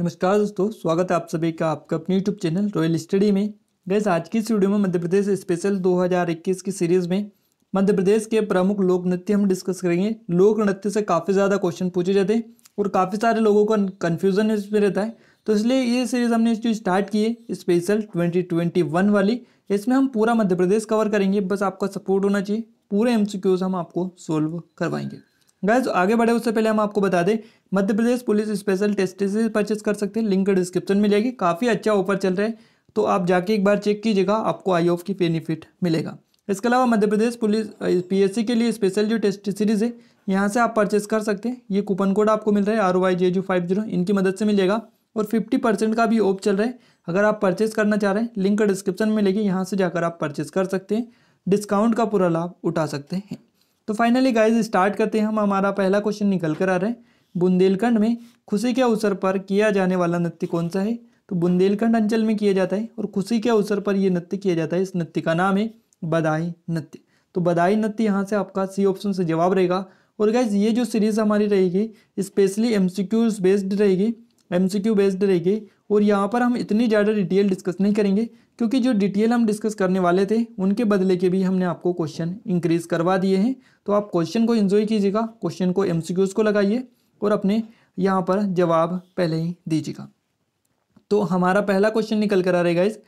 नमस्कार दोस्तों स्वागत है आप सभी का आपका अपने यूट्यूब चैनल रॉयल स्टडी में गैस आज की इस वीडियो में मध्य प्रदेश स्पेशल 2021 की सीरीज़ में मध्य प्रदेश के प्रमुख लोक नृत्य हम डिस्कस करेंगे लोक नृत्य से काफ़ी ज़्यादा क्वेश्चन पूछे जाते हैं और काफ़ी सारे लोगों का कन्फ्यूज़न इसमें रहता है तो इसलिए ये सीरीज़ हमने जो स्टार्ट की है स्पेशल ट्वेंटी वाली इसमें हम पूरा मध्य प्रदेश कवर करेंगे बस आपका सपोर्ट होना चाहिए पूरे एम हम आपको सोल्व करवाएंगे गैस आगे बढ़े उससे पहले हम आपको बता दें Madhya Pradesh police special test series purchase कर सकते हैं लिंक डिस्क्रिप्शन में जाएगी काफ़ी अच्छा ऑफर चल रहा है तो आप जाके एक बार चेक कीजिएगा आपको आई ऑफ की बेनिफिट मिलेगा इसके अलावा मध्य प्रदेश पुलिस पीएससी के लिए स्पेशल जो टेस्ट सीरीज़ है यहाँ से आप परचेस कर सकते हैं ये कूपन कोड आपको मिल रहा है आर वाई जे जू फाइव जीरो इनकी मदद से मिलेगा और फिफ्टी परसेंट का भी ऑफ चल रहा है अगर आप परचेस करना चाह रहे हैं लिंक डिस्क्रिप्शन में मिलेगी यहाँ से जाकर आप परचेस कर सकते हैं डिस्काउंट का पूरा लाभ उठा सकते हैं तो फाइनली गाइज स्टार्ट करते हैं हम हमारा पहला क्वेश्चन निकल कर आ रहे हैं बुंदेलखंड में खुशी के अवसर पर किया जाने वाला नृत्य कौन सा है तो बुंदेलखंड अंचल में किया जाता है और खुशी के अवसर पर यह नृत्य किया जाता है इस नृत्य का नाम है बधाई नृत्य तो बधाई नृत्य यहाँ से आपका सी ऑप्शन से जवाब रहेगा और गाइज ये जो सीरीज़ हमारी रहेगी स्पेशली एम बेस्ड रहेगी एम सी क्यू बेस्ड रहेगी और यहाँ पर हम इतनी ज़्यादा डिटेल डिस्कस नहीं करेंगे क्योंकि जो डिटेल हम डिस्कस करने वाले थे उनके बदले के भी हमने आपको क्वेश्चन इंक्रीज़ करवा दिए हैं तो आप क्वेश्चन को इन्जॉय कीजिएगा क्वेश्चन को एम को लगाइए और अपने यहाँ पर जवाब पहले ही दीजिएगा तो हमारा पहला क्वेश्चन निकल कर आ रहेगा इस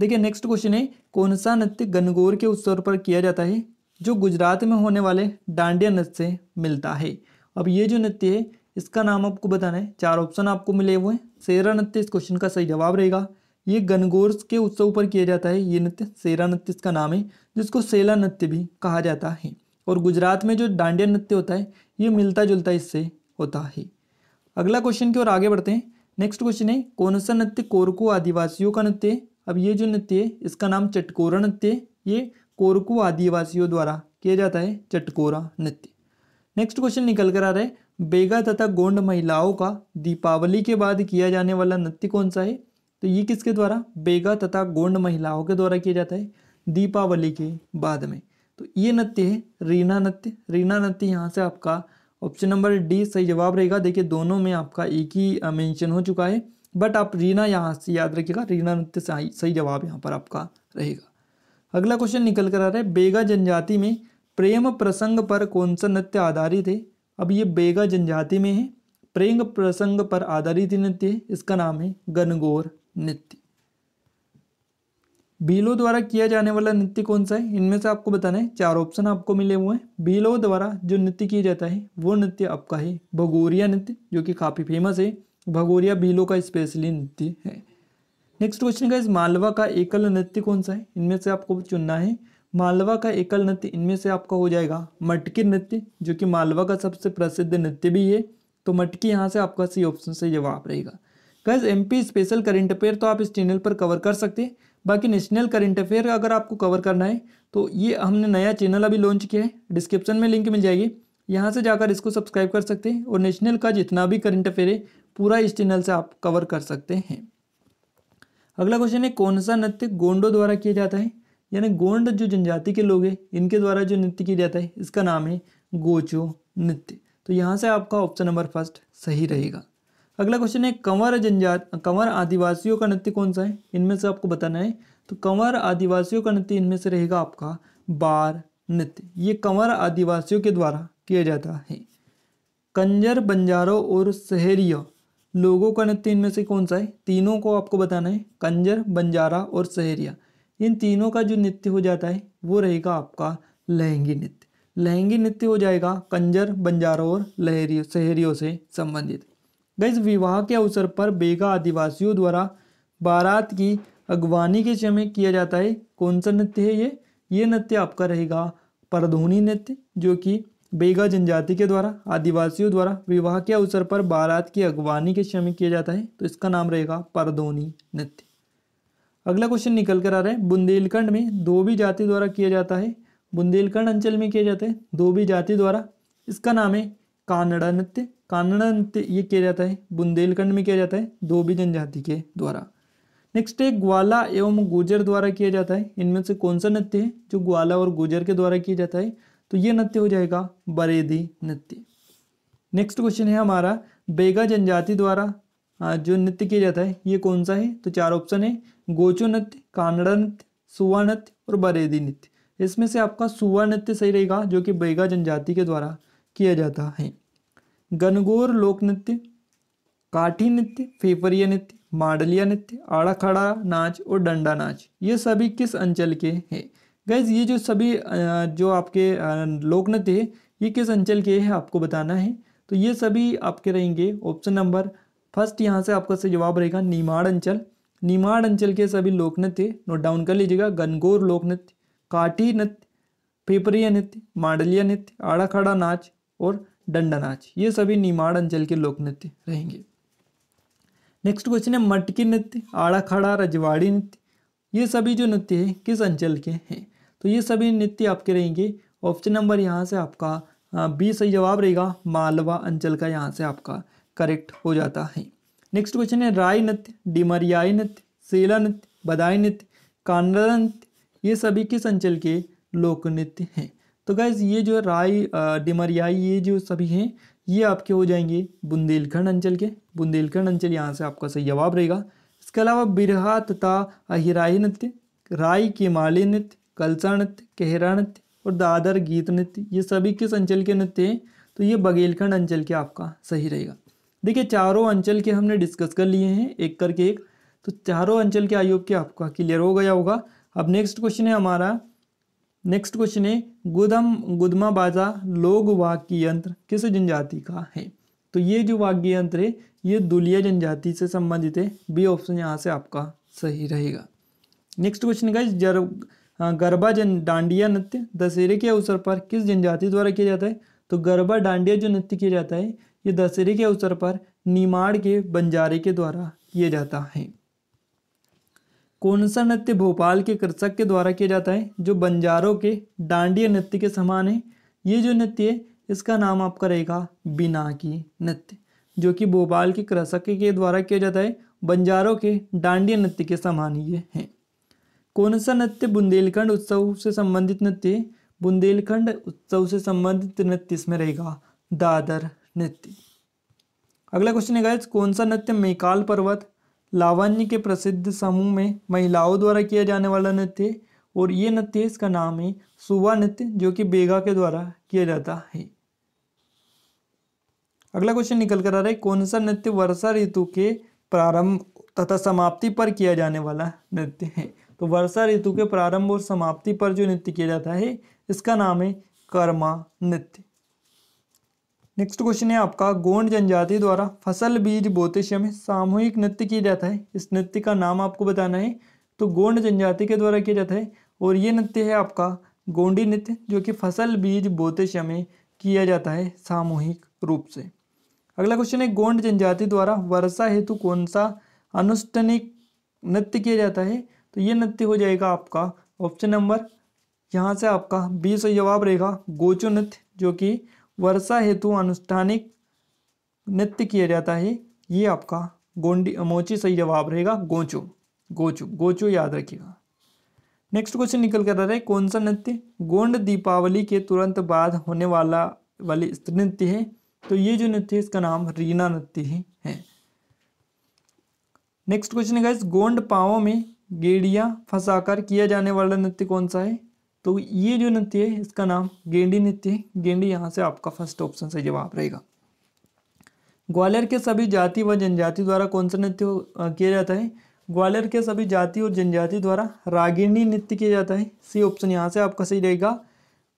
देखिए नेक्स्ट क्वेश्चन है कौन सा नृत्य गनगौर के उत्सव पर किया जाता है जो गुजरात में होने वाले डांडिया नृत्य से मिलता है अब ये जो नृत्य है इसका नाम आपको बताना है चार ऑप्शन आपको मिले हुए हैं सेरा नृत्य इस क्वेश्चन का सही जवाब रहेगा ये गनगोर्स के उत्सव पर किया जाता है ये नृत्य सेरा नृत्य इसका नाम है जिसको सेला नृत्य भी कहा जाता है और गुजरात में जो डांडिया नृत्य होता है ये मिलता जुलता इससे होता है अगला क्वेश्चन की ओर आगे बढ़ते हैं नेक्स्ट क्वेश्चन है कौन सा नृत्य कोरकू आदिवासियों का नृत्य है अब ये जो नृत्य है इसका नाम चटकोरा नृत्य है ये कोरकू आदिवासियों द्वारा किया जाता है चटकोरा नृत्य नेक्स्ट क्वेश्चन निकल कर आ रहा है बेगा तथा गोंड महिलाओं का दीपावली के बाद किया जाने वाला नृत्य कौन सा है तो ये किसके द्वारा बेगा तथा गोंड महिलाओं के द्वारा किया जाता है दीपावली के बाद में तो ये नृत्य है रीना नृत्य रीना नृत्य यहाँ से आपका ऑप्शन नंबर डी सही जवाब रहेगा देखिए दोनों में आपका एक ही मेंशन हो चुका है बट आप रीना यहाँ से याद रखिएगा रीना नृत्य सही सही जवाब यहाँ पर आपका रहेगा अगला क्वेश्चन निकल कर आ रहा है बेगा जनजाति में प्रेम प्रसंग पर कौन सा नृत्य आधारित है अब ये बेगा जनजाति में है प्रेंग प्रसंग पर आधारित नृत्य इसका नाम है गनगोर नृत्य बीलो द्वारा किया जाने वाला नृत्य कौन सा है इनमें से आपको बताना है चार ऑप्शन आपको मिले हुए हैं बीलो द्वारा जो नृत्य किया जाता है वो नृत्य आपका है भगोरिया नृत्य जो कि काफ़ी फेमस है भगोरिया बीलो का स्पेशली नृत्य है नेक्स्ट क्वेश्चन का इस मालवा का एकल नृत्य कौन सा है इनमें से आपको चुनना है मालवा का एकल नृत्य इनमें से आपका हो जाएगा मटकी नृत्य जो कि मालवा का सबसे प्रसिद्ध नृत्य भी है तो मटकी यहाँ से आपका सी ऑप्शन से जवाब रहेगा guys MP special current affair तो आप इस चैनल पर कवर कर सकते हैं बाकी नेशनल करंट अफेयर अगर आपको कवर करना है तो ये हमने नया चैनल अभी लॉन्च किया है डिस्क्रिप्शन में लिंक मिल जाएगी यहाँ से जाकर इसको सब्सक्राइब कर सकते हैं और नेशनल का जितना भी करंट अफेयर है पूरा इस चैनल से आप कवर कर सकते हैं अगला क्वेश्चन है कौन सा नृत्य गोंडो द्वारा किया जाता है यानी गोंड जो जनजाति के लोग हैं इनके द्वारा जो नृत्य किया जाता है इसका नाम है गोचो नृत्य तो यहाँ से आपका ऑप्शन नंबर फर्स्ट सही रहेगा अगला क्वेश्चन है कंवर जनजात कंवर आदिवासियों का नृत्य कौन सा है इनमें से आपको बताना है तो कंवर आदिवासियों का नृत्य इनमें से रहेगा आपका बार नृत्य ये कंवर आदिवासियों के द्वारा किया जाता है कंजर बंजारों और शहरिया लोगों का नृत्य इनमें से कौन सा है तीनों को आपको बताना है कंजर बंजारा और शहरिया इन तीनों का जो नृत्य हो जाता है वो रहेगा आपका लहंगी नृत्य लहंगी नृत्य हो जाएगा कंजर बंजारों और लहरियों शहरियों से संबंधित गैस विवाह के अवसर पर बेगा आदिवासियों द्वारा बारात की अगवानी के समय किया जाता है कौन सा नृत्य है ये ये नृत्य आपका रहेगा परधोनी नृत्य जो कि बेगा जनजाति के द्वारा आदिवासियों द्वारा विवाह के अवसर पर बारात की अगवानी के समय किया जाता है तो इसका नाम रहेगा परधोनी नृत्य अगला क्वेश्चन निकल कर आ रहा है बुंदेलखंड में दो भी जाति द्वारा किया जाता है बुंदेलखंड अंचल में किया जाता है दो भी जाति द्वारा इसका नाम है कानड़ा नृत्य कानड़ा नृत्य ये किया जाता है बुंदेलखंड में किया जाता है धोबी जनजाति के द्वारा नेक्स्ट है ग्वाला एवं गुजर द्वारा किया जाता है इनमें से कौन सा नृत्य है जो ग्वाला और गुजर के द्वारा किया जाता है तो ये नृत्य हो जाएगा बरेदी नृत्य नेक्स्ट क्वेश्चन है हमारा बेगा जनजाति द्वारा हाँ, जो नृत्य किया जाता है ये कौन सा है तो चार ऑप्शन है गोचो नृत्य कानड़ा नृत्य सुवा नृत्य और बरेदी नृत्य इसमें से आपका सुवा नृत्य सही रहेगा जो कि बैगा जनजाति के द्वारा किया जाता है गनगोर लोक नृत्य काठी नृत्य फेफरिया नृत्य माडलिया नृत्य आड़ा खड़ा नाच और डंडा नाच ये सभी किस अंचल के हैं गैज ये जो सभी जो आपके लोक नृत्य है ये किस अंचल के हैं आपको बताना है तो ये सभी आपके रहेंगे ऑप्शन नंबर फर्स्ट यहाँ से आपका सही जवाब रहेगा निमाड़ अंचल निमाड़ अंचल के सभी लोक नृत्य नोट डाउन कर लीजिएगा गनगोर लोक नृत्य काटी नृत्य पेपरिया नृत्य मांडलिया नृत्य आड़ा नाच और डंडा नाच ये सभी निमाड़ अंचल के लोक नृत्य रहेंगे नेक्स्ट क्वेश्चन है मटकी नृत्य आड़ा रजवाड़ी नृत्य ये सभी जो नृत्य है किस अंचल के हैं तो ये सभी नृत्य आपके रहेंगे ऑप्शन नंबर यहाँ से आपका बी सही जवाब रहेगा मालवा अंचल का यहाँ से आपका करेक्ट हो जाता है नेक्स्ट क्वेश्चन है राय नृत्य डिमरियाई नृत्य सेला नृत्य बदाई नृत्य कानरा नृत्य ये सभी किस अंचल के लोक नृत्य हैं तो गैस ये जो राय डिमरियाई ये जो सभी हैं ये आपके हो जाएंगे बुंदेलखंड अंचल के बुंदेलखंड अंचल यहाँ से आपका सही जवाब रहेगा इसके अलावा बिरहा तथा अहिराई नृत्य राय के माले नृत्य कलसा नृत्य केहरा नृत्य और दादर गीत नृत्य ये सभी किस अंचल के नृत्य हैं तो ये बघेलखंड अंचल के आपका सही रहेगा देखिए चारों अंचल के हमने डिस्कस कर लिए हैं एक करके एक तो चारों अंचल के आयोग के आपका क्लियर हो गया होगा अब नेक्स्ट क्वेश्चन है हमारा नेक्स्ट क्वेश्चन है गुदम गुदमा बाजा लोग वाक्य यंत्र किस जनजाति का है तो ये जो वाक्य यंत्र है ये दुलिया जनजाति से संबंधित है बी ऑप्शन यहाँ से आपका सही रहेगा नेक्स्ट क्वेश्चन का जर गरबा जन डांडिया नृत्य दशहरे के अवसर पर किस जनजाति द्वारा किया जाता है तो गरबा डांडिया जो नृत्य किया जाता है ये दशहरे के अवसर पर निमाड़ के बंजारे के द्वारा किया जाता है कौन सा नृत्य भोपाल के कृषक के द्वारा किया जाता है जो बंजारों के डांडिया नृत्य के समान है ये जो नृत्य है इसका नाम आपका रहेगा बिना की नृत्य जो कि भोपाल के कृषक के द्वारा किया जाता है बंजारों के डांडिया नृत्य के समान ये है कौन सा नृत्य बुंदेलखंड उत्सव से संबंधित नृत्य बुंदेलखंड उत्सव से संबंधित नृत्य इसमें रहेगा दादर नृत्य अगला क्वेश्चन है गाइस कौन सा नृत्य मेकाल पर्वत लावण्य के प्रसिद्ध समूह में महिलाओं द्वारा किया जाने वाला नृत्य और ये नृत्य इसका नाम है सुबह नृत्य जो कि बेगा के द्वारा किया जाता है अगला क्वेश्चन निकल कर आ रहा है कौन सा नृत्य वर्षा ऋतु के प्रारंभ तथा समाप्ति पर किया जाने वाला नृत्य है तो वर्षा ऋतु के प्रारंभ और समाप्ति पर जो नृत्य किया जाता है इसका नाम है कर्मा नृत्य नेक्स्ट क्वेश्चन है आपका गोंड जनजाति द्वारा फसल बीज बोते में सामूहिक नृत्य किया जाता है इस नृत्य का नाम आपको बताना है तो गोंड जनजाति के द्वारा किया जाता है और ये नृत्य है आपका गोंडी नृत्य जो कि फसल बीज बोते में किया जाता है सामूहिक रूप से अगला क्वेश्चन है गोंड जनजाति द्वारा वर्षा हेतु कौन सा अनुष्ठानिक नृत्य किया जाता है तो ये नृत्य हो जाएगा आपका ऑप्शन नंबर यहाँ से आपका बीस जवाब रहेगा गोचो नृत्य जो कि वर्षा हेतु अनुष्ठानिक नृत्य किया जाता है ये आपका गोंडी मोची सही जवाब रहेगा गोचो गोचो गोचो याद रखिएगा नेक्स्ट क्वेश्चन निकल कर आ रहा है कौन सा नृत्य गोंड दीपावली के तुरंत बाद होने वाला वाली स्त्री नृत्य है तो ये जो नृत्य है इसका नाम रीना नृत्य ही है नेक्स्ट क्वेश्चन है गोंड पाओ में गेड़िया फंसाकर किया जाने वाला नृत्य कौन सा है तो ये जो नृत्य है इसका नाम गेंडी नृत्य है गेंडी यहाँ से आपका फर्स्ट ऑप्शन से जवाब रहेगा ग्वालियर के सभी जाति व जनजाति द्वारा कौन सा नृत्य किया जाता है ग्वालियर के सभी जाति और जनजाति द्वारा रागिणी नृत्य किया जाता है सी ऑप्शन यहाँ से आपका सही रहेगा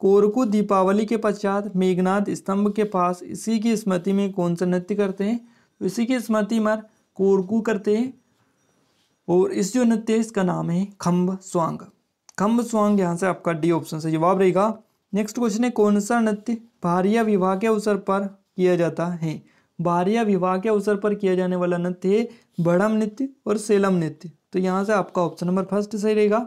कोरकू दीपावली के पश्चात मेघनाथ स्तंभ के पास इसी की स्मृति में कौन सा नृत्य करते हैं तो इसी की स्मृति में कोरकू करते हैं और इस जो नृत्य है इसका नाम है खम्ब स्वांग खम्ब स्वांग यहाँ से आपका डी ऑप्शन से जवाब रहेगा नेक्स्ट क्वेश्चन है कौन सा नृत्य भारिया विवाह के अवसर पर किया जाता है भारिया विवाह के अवसर पर किया जाने वाला नृत्य है बड़म नृत्य और सेलम नृत्य तो यहाँ से आपका ऑप्शन नंबर फर्स्ट सही रहेगा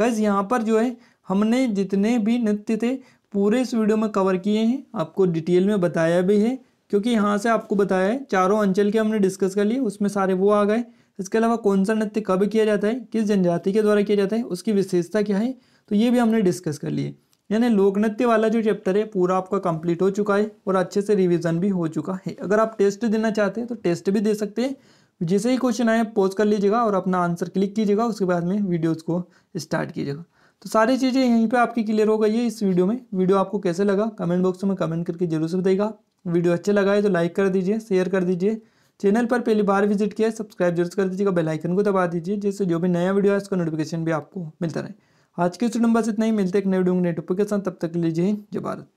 गज यहाँ पर जो है हमने जितने भी नृत्य थे पूरे इस वीडियो में कवर किए हैं आपको डिटेल में बताया भी है क्योंकि यहाँ से आपको बताया है चारों अंचल के हमने डिस्कस कर लिए उसमें सारे वो आ गए इसके अलावा कौन सा नृत्य कब किया जाता है किस जनजाति के द्वारा किया जाता है उसकी विशेषता क्या है तो ये भी हमने डिस्कस कर लिए यानी लोक नृत्य वाला जो चैप्टर है पूरा आपका कंप्लीट हो चुका है और अच्छे से रिवीजन भी हो चुका है अगर आप टेस्ट देना चाहते हैं तो टेस्ट भी दे सकते हैं जैसे ही क्वेश्चन आए पॉज कर लीजिएगा और अपना आंसर क्लिक कीजिएगा उसके बाद में वीडियोस को स्टार्ट कीजिएगा तो सारी चीज़ें यहीं पे आपकी क्लियर हो गई है इस वीडियो में वीडियो आपको कैसे लगा कमेंट बॉक्स में कमेंट करके जरूर से बताइएगा वीडियो अच्छे लगा है तो लाइक कर दीजिए शेयर कर दीजिए चैनल पर पहली बार विजिट किया सब्सक्राइब जरूर कर दीजिएगा बेल आइकन को दबा दीजिए जिससे जो भी नया वीडियो है उसका नोटिफिकेशन भी आपको मिलता रहे आज के नंबर से इतना ही मिलते एक नए वीडियो नेटवर्क के साथ तब तक लीजिए जय भारत